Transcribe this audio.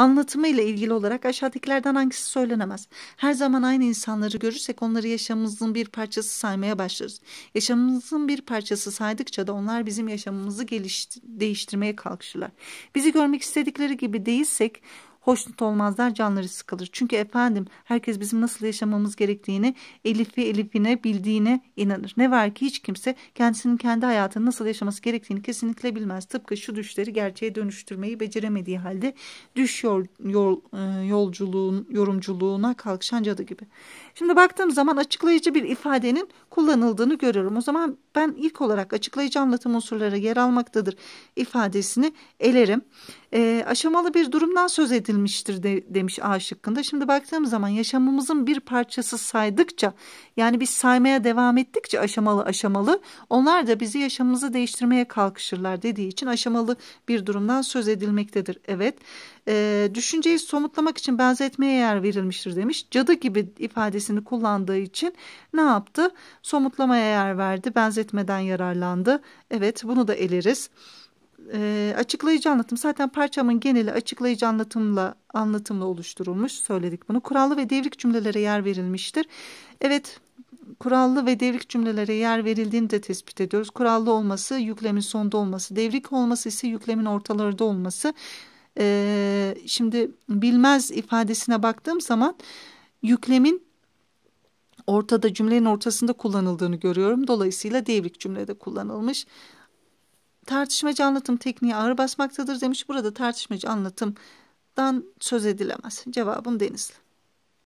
Anlatımıyla ilgili olarak aşağıdakilerden hangisi söylenemez? Her zaman aynı insanları görürsek onları yaşamımızın bir parçası saymaya başlarız. Yaşamımızın bir parçası saydıkça da onlar bizim yaşamımızı geliş değiştirmeye kalkışırlar. Bizi görmek istedikleri gibi değilsek hoşnut olmazlar canları sıkılır. Çünkü efendim herkes bizim nasıl yaşamamız gerektiğini elifi elifine bildiğine inanır. Ne var ki hiç kimse kendisinin kendi hayatını nasıl yaşaması gerektiğini kesinlikle bilmez. Tıpkı şu düşleri gerçeğe dönüştürmeyi beceremediği halde düş yol, yol, e, yolculuğun yorumculuğuna kalkışan cadı gibi. Şimdi baktığım zaman açıklayıcı bir ifadenin kullanıldığını görüyorum. O zaman ben ilk olarak açıklayıcı anlatım unsurları yer almaktadır ifadesini elerim. E, aşamalı bir durumdan söz edilmiştir de, demiş A şıkkında. Şimdi baktığım zaman yaşamımızın bir parçası saydıkça yani biz saymaya devam ettikçe aşamalı aşamalı onlar da bizi yaşamımızı değiştirmeye kalkışırlar dediği için aşamalı bir durumdan söz edilmektedir. Evet e, düşünceyi somutlamak için benzetmeye yer verilmiştir demiş. Cadı gibi ifadesini kullandığı için ne yaptı? Somutlamaya yer verdi benzetmeye benzetmeden yararlandı. Evet bunu da eleriz. E, açıklayıcı anlatım zaten parçamın geneli açıklayıcı anlatımla anlatımla oluşturulmuş söyledik bunu. Kurallı ve devrik cümlelere yer verilmiştir. Evet kurallı ve devrik cümlelere yer verildiğini de tespit ediyoruz. Kurallı olması yüklemin sonda olması, devrik olması ise yüklemin ortalarında olması. Ee, şimdi bilmez ifadesine baktığım zaman yüklemin ortada cümlenin ortasında kullanıldığını görüyorum. Dolayısıyla devrik cümlede kullanılmış. Tartışmacı anlatım tekniği ağır basmaktadır demiş. Burada tartışmacı anlatımdan söz edilemez. Cevabım Denizli.